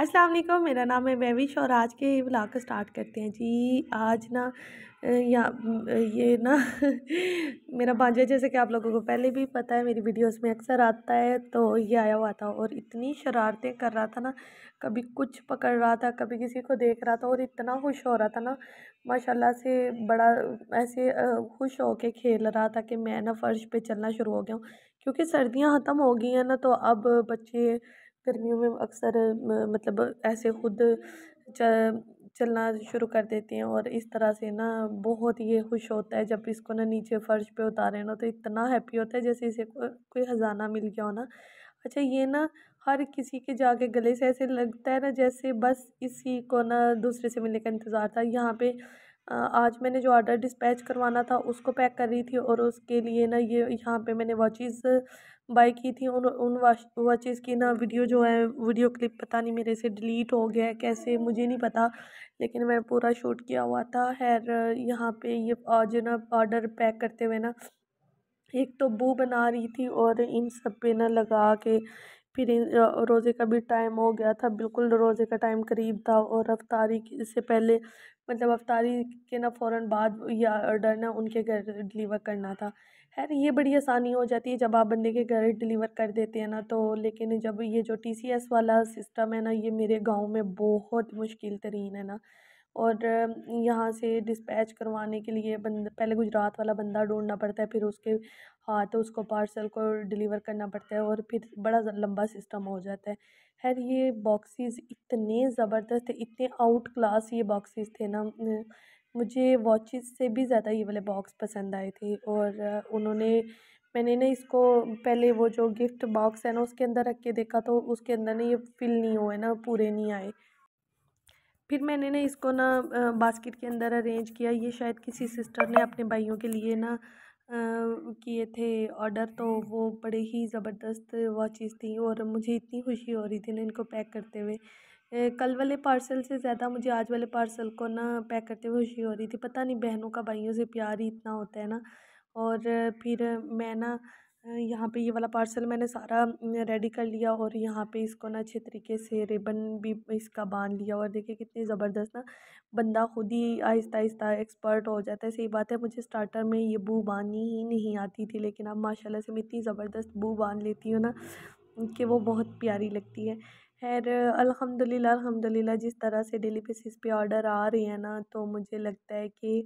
अस्सलाम वालेकुम मेरा नाम है वैविश और आज के ब्लॉग स्टार्ट करते हैं जी आज ना या ये ना मेरा भांजा जैसे कि आप लोगों को पहले भी पता है मेरी वीडियोस में अक्सर आता है तो ये आया हुआ था और इतनी शरारतें कर रहा था ना कभी कुछ पकड़ रहा था कभी किसी को देख रहा था और इतना खुश हो रहा था ना माशाल्लाह से बड़ा ऐसे खुश हो के खेल रहा था कि मैं ना फ़र्श पे चलना शुरू हो गया हूँ क्योंकि सर्दियाँ ख़त्म हो गई हैं ना तो अब बच्चे गर्मियों में अक्सर मतलब ऐसे ख़ुद चलना शुरू कर देती हैं और इस तरह से ना बहुत ये खुश होता है जब इसको ना नीचे फर्श पे उतारे ना तो इतना हैप्पी होता है जैसे इसे कोई ख़जाना मिल गया हो ना अच्छा ये ना हर किसी के जाके गले से ऐसे लगता है ना जैसे बस इसी को ना दूसरे से मिलने का इंतज़ार था यहाँ पे आज मैंने जो ऑर्डर डिस्पैच करवाना था उसको पैक कर रही थी और उसके लिए ना ये यहाँ पे मैंने वॉचेस बाई की थी उन उन वॉचेस की ना वीडियो जो है वीडियो क्लिप पता नहीं मेरे से डिलीट हो गया है कैसे मुझे नहीं पता लेकिन मैं पूरा शूट किया हुआ था खैर यहाँ पे ये आज ना ऑर्डर पैक करते हुए ना एक तो बू बना रही थी और इन सब पे ना लगा के फिर रोज़े का भी टाइम हो गया था बिल्कुल रोज़े का टाइम करीब था और अफ्तारी से पहले मतलब अफ्तारी के ना फ़ौर बाद या आर्डर ना उनके घर डिलीवर करना था खैर ये बड़ी आसानी हो जाती है जब आप बंदे के घर डिलीवर कर देते हैं ना तो लेकिन जब ये जो टी सी एस वाला सिस्टम है ना ये मेरे गाँव में बहुत मुश्किल तरीन है ना और यहाँ से डिस्पैच करवाने के लिए बंद पहले गुजरात वाला बंदा ढूंढना पड़ता है फिर उसके हाथ उसको पार्सल को डिलीवर करना पड़ता है और फिर बड़ा लंबा सिस्टम हो जाता है खैर ये बॉक्सेस इतने ज़बरदस्त थे इतने आउट क्लास ये बॉक्सेस थे ना मुझे वॉचेस से भी ज़्यादा ये वाले बॉक्स पसंद आए थे और उन्होंने मैंने ना इसको पहले वो जो गिफ्ट बॉक्स है ना उसके अंदर रख के देखा तो उसके अंदर ना ये फिल नहीं हुए ना पूरे नहीं आए फिर मैंने ना इसको ना बास्केट के अंदर अरेंज किया ये शायद किसी सिस्टर ने अपने भाइयों के लिए ना किए थे ऑर्डर तो वो बड़े ही ज़बरदस्त वॉचेस थी और मुझे इतनी खुशी हो रही थी ना इनको पैक करते हुए कल वाले पार्सल से ज़्यादा मुझे आज वाले पार्सल को ना पैक करते हुए खुशी हो रही थी पता नहीं बहनों का भाइयों से प्यार ही इतना होता है ना और फिर मैं ना यहाँ पे ये वाला पार्सल मैंने सारा रेडी कर लिया और यहाँ पे इसको ना अच्छे तरीके से रिबन भी इसका बांध लिया और देखिए कितनी ज़बरदस्त ना बंदा खुद ही आहिस्ता आहिस्ता एक्सपर्ट हो जाता है सही बात है मुझे स्टार्टर में ये बू बांधनी ही नहीं आती थी लेकिन अब माशाल्लाह से मैं इतनी ज़बरदस्त बू बांध लेती हूँ ना कि वो बहुत प्यारी लगती है खैर अलहमदिल्ला अलहमदिल्ला जिस तरह से डेली बेसिस पे ऑर्डर आ रहे हैं ना तो मुझे लगता है कि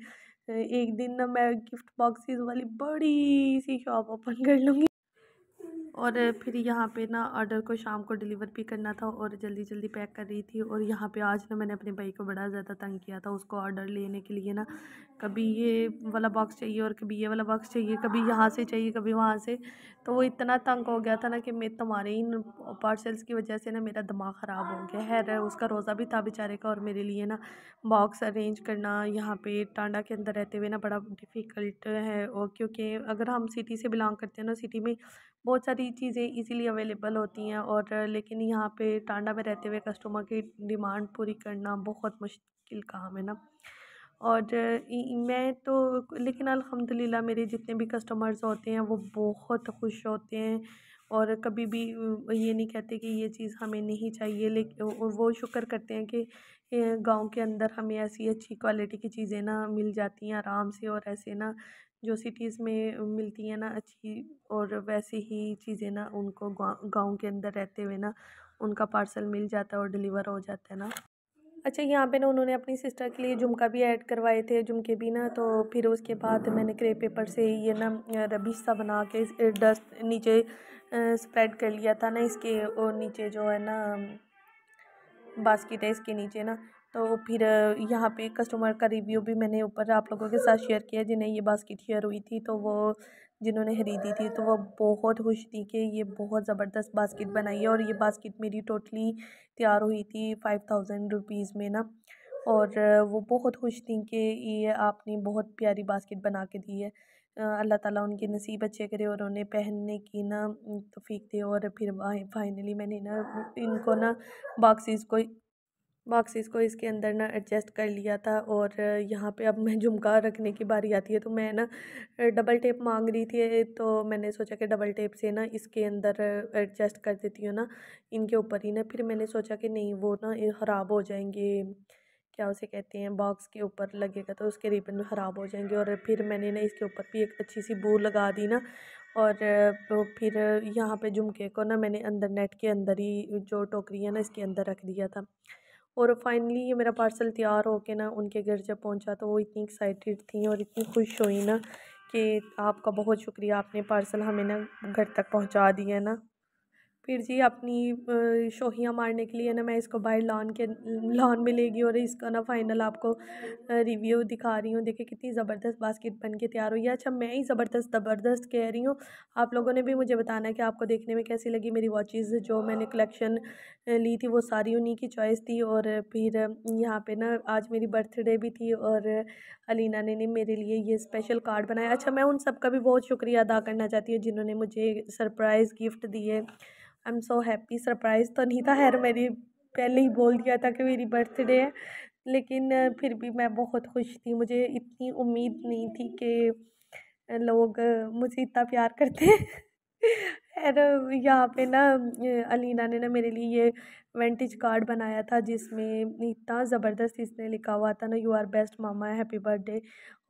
तो एक दिन ना मैं गिफ्ट बॉक्सेस वाली बड़ी सी शॉप ओपन कर लूँगी और फिर यहाँ पे ना ऑर्डर को शाम को डिलीवर भी करना था और जल्दी जल्दी पैक कर रही थी और यहाँ पे आज ना मैंने अपने भाई को बड़ा ज़्यादा तंग किया था उसको ऑर्डर लेने के लिए ना कभी ये वाला बॉक्स चाहिए और कभी ये वाला बॉक्स चाहिए कभी यहाँ से चाहिए कभी वहाँ से तो वो इतना तंग हो गया था ना कि मैं तुम्हारे इन पार्सल्स की वजह से ना मेरा दिमाग ख़राब हो गया है उसका रोज़ा भी था बेचारे का और मेरे लिए ना बॉक्स अरेंज करना यहाँ पे टांडा के अंदर रहते हुए ना बड़ा डिफ़िकल्ट है और क्योंकि अगर हम सिटी से बिलोंग करते हैं ना सिटी में बहुत सारी सारी चीज़ें इजीली अवेलेबल होती हैं और लेकिन यहाँ पे टांडा में रहते हुए कस्टमर की डिमांड पूरी करना बहुत मुश्किल काम है ना और मैं तो लेकिन अल्हम्दुलिल्लाह मेरे जितने भी कस्टमर्स होते हैं वो बहुत खुश होते हैं और कभी भी ये नहीं कहते कि ये चीज़ हमें नहीं चाहिए लेकिन और वो शुक्र करते हैं कि गांव के अंदर हमें ऐसी अच्छी क्वालिटी की चीज़ें ना मिल जाती हैं आराम से और ऐसे ना जो सिटीज़ में मिलती हैं ना अच्छी और वैसी ही चीज़ें ना उनको गाँव के अंदर रहते हुए ना उनका पार्सल मिल जाता है और डिलीवर हो जाता है ना अच्छा यहाँ पे ना उन्होंने अपनी सिस्टर के लिए झुमका भी ऐड करवाए थे झुमके भी ना तो फिर उसके बाद मैंने क्रे पेपर से ये ना रबिश सा बना के डस्ट नीचे स्प्रेड कर लिया था ना इसके और नीचे जो है ना बास्किट है इसके नीचे ना तो फिर यहाँ पे कस्टमर का रिव्यू भी मैंने ऊपर आप लोगों के साथ शेयर किया जिन्हें ये बास्केट शेयर हुई थी तो वो जिन्होंने खरीदी थी तो वो बहुत खुश थी कि ये बहुत ज़बरदस्त बास्केट बनाई है और ये बास्केट मेरी टोटली तैयार हुई थी फाइव थाउजेंड रुपीज़ में ना और वो बहुत खुश थी कि ये आपने बहुत प्यारी बास्केट बना के दी है अल्लाह ताला उनके नसीब अच्छे करे और उन्हें पहनने की ना तोफी दे और फिर फाइनली मैंने ना इनको ना बॉक्सेस को बॉक्सेस को इसके अंदर ना एडजस्ट कर लिया था और यहाँ पे अब मैं झुमका रखने की बारी आती है तो मैं ना डबल टेप मांग रही थी तो मैंने सोचा कि डबल टेप से ना इसके अंदर एडजस्ट कर देती हूँ ना इनके ऊपर ही ना फिर मैंने सोचा कि नहीं वो ना ख़राब हो जाएंगे क्या उसे कहते हैं बॉक्स के ऊपर लगेगा तो उसके रिबन ख़राब हो जाएंगे और फिर मैंने ना इसके ऊपर भी एक अच्छी सी बू लगा दी ना और तो फिर यहाँ पे झुमके को ना मैंने अंदर नेट के अंदर ही जो टोकरी है ना इसके अंदर रख दिया था और फाइनली ये मेरा पार्सल तैयार हो के ना उनके घर जब पहुंचा तो वो इतनी एक्साइटेड थी और इतनी खुश हुई ना कि आपका बहुत शुक्रिया आपने पार्सल हमें ना घर तक पहुंचा दिया ना फिर जी अपनी शोहियाँ मारने के लिए ना मैं इसको बाहर लॉन के लॉन में लेगी और इसका ना फाइनल आपको रिव्यू दिखा रही हूँ देखिए कितनी ज़बरदस्त बास्केट बन के तैयार हुई है अच्छा मैं ही ज़बरदस्त ज़बरदस्त कह रही हूँ आप लोगों ने भी मुझे बताना है कि आपको देखने में कैसी लगी मेरी वॉचिज़ जो मैंने कलेक्शन ली थी वो सारी उन्हीं की चॉइस थी और फिर यहाँ पर ना आज मेरी बर्थडे भी थी और अलीना ने, ने मेरे लिए ये स्पेशल कार्ड बनाया अच्छा मैं उन सबका भी बहुत शुक्रिया अदा करना चाहती हूँ जिन्होंने मुझे सरप्राइज़ गिफ्ट दिए I am so happy surprise तो नहीं था खैर मेरी पहले ही बोल दिया था कि मेरी बर्थडे है लेकिन फिर भी मैं बहुत खुश थी मुझे इतनी उम्मीद नहीं थी कि लोग मुझे इतना प्यार करते हैं यहाँ पे ना अलीना ने ना मेरे लिए ये वेंटेज कार्ड बनाया था जिसमें इतना ज़बरदस्त इसने लिखा हुआ था ना you are best mama happy birthday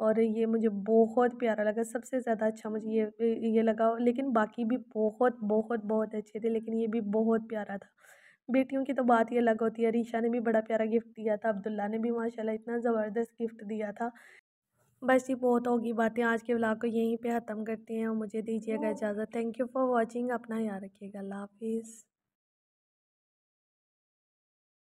और ये मुझे बहुत प्यारा लगा सबसे ज़्यादा अच्छा मुझे ये ये लगा लेकिन बाकी भी बहुत बहुत बहुत अच्छे थे लेकिन ये भी बहुत प्यारा था बेटियों की तो बात ही अलग होती है रीशा ने भी बड़ा प्यारा गिफ्ट दिया था अब्दुल्ला ने भी माशाल्लाह इतना ज़बरदस्त गिफ्ट दिया था बस ये बहुत होगी बातें आज के ब्लॉग को यहीं पे ख़त्म करते हैं और मुझे दीजिएगा इजाज़त थैंक यू फॉर वॉचिंग अपना याद रखिएगा अल्लाह हाफिज़